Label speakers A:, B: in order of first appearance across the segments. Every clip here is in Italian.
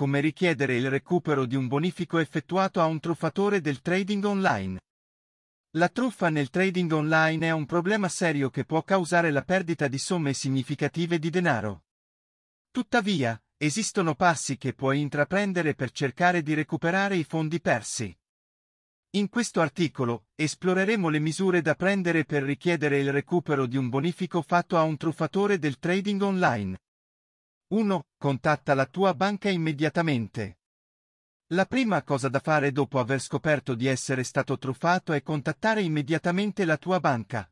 A: come richiedere il recupero di un bonifico effettuato a un truffatore del trading online. La truffa nel trading online è un problema serio che può causare la perdita di somme significative di denaro. Tuttavia, esistono passi che puoi intraprendere per cercare di recuperare i fondi persi. In questo articolo, esploreremo le misure da prendere per richiedere il recupero di un bonifico fatto a un truffatore del trading online. 1. Contatta la tua banca immediatamente. La prima cosa da fare dopo aver scoperto di essere stato truffato è contattare immediatamente la tua banca.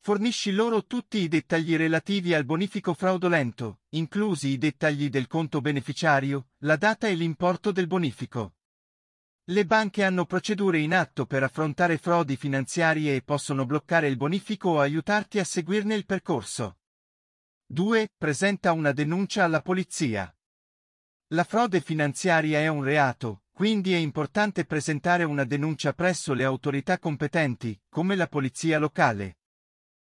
A: Fornisci loro tutti i dettagli relativi al bonifico fraudolento, inclusi i dettagli del conto beneficiario, la data e l'importo del bonifico. Le banche hanno procedure in atto per affrontare frodi finanziarie e possono bloccare il bonifico o aiutarti a seguirne il percorso. 2. Presenta una denuncia alla polizia. La frode finanziaria è un reato, quindi è importante presentare una denuncia presso le autorità competenti, come la polizia locale.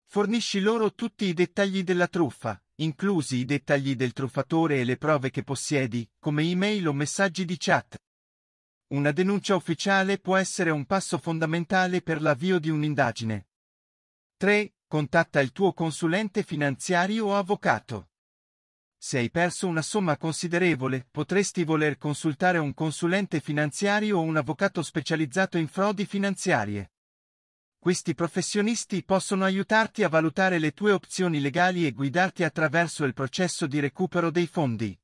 A: Fornisci loro tutti i dettagli della truffa, inclusi i dettagli del truffatore e le prove che possiedi, come email o messaggi di chat. Una denuncia ufficiale può essere un passo fondamentale per l'avvio di un'indagine. 3 contatta il tuo consulente finanziario o avvocato. Se hai perso una somma considerevole, potresti voler consultare un consulente finanziario o un avvocato specializzato in frodi finanziarie. Questi professionisti possono aiutarti a valutare le tue opzioni legali e guidarti attraverso il processo di recupero dei fondi.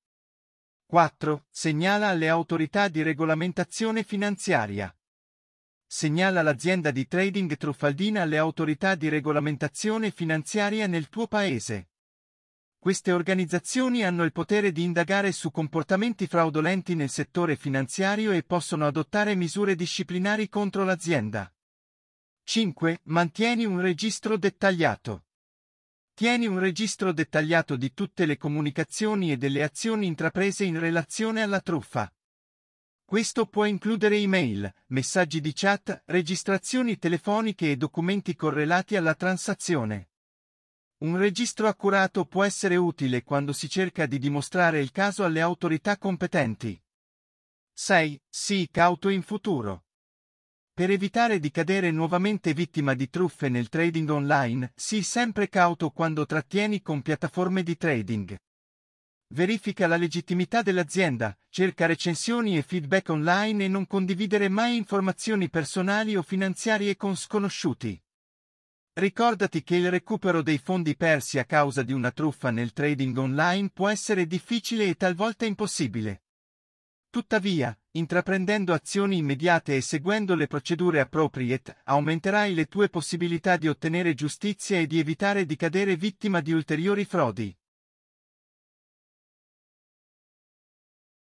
A: 4. Segnala alle autorità di regolamentazione finanziaria segnala l'azienda di trading truffaldina alle autorità di regolamentazione finanziaria nel tuo paese. Queste organizzazioni hanno il potere di indagare su comportamenti fraudolenti nel settore finanziario e possono adottare misure disciplinari contro l'azienda. 5. Mantieni un registro dettagliato. Tieni un registro dettagliato di tutte le comunicazioni e delle azioni intraprese in relazione alla truffa. Questo può includere email, messaggi di chat, registrazioni telefoniche e documenti correlati alla transazione. Un registro accurato può essere utile quando si cerca di dimostrare il caso alle autorità competenti. 6. Sii cauto in futuro. Per evitare di cadere nuovamente vittima di truffe nel trading online, sii sempre cauto quando trattieni con piattaforme di trading. Verifica la legittimità dell'azienda, cerca recensioni e feedback online e non condividere mai informazioni personali o finanziarie con sconosciuti. Ricordati che il recupero dei fondi persi a causa di una truffa nel trading online può essere difficile e talvolta impossibile. Tuttavia, intraprendendo azioni immediate e seguendo le procedure appropriate, aumenterai le tue possibilità di ottenere giustizia e di evitare di cadere vittima di ulteriori frodi.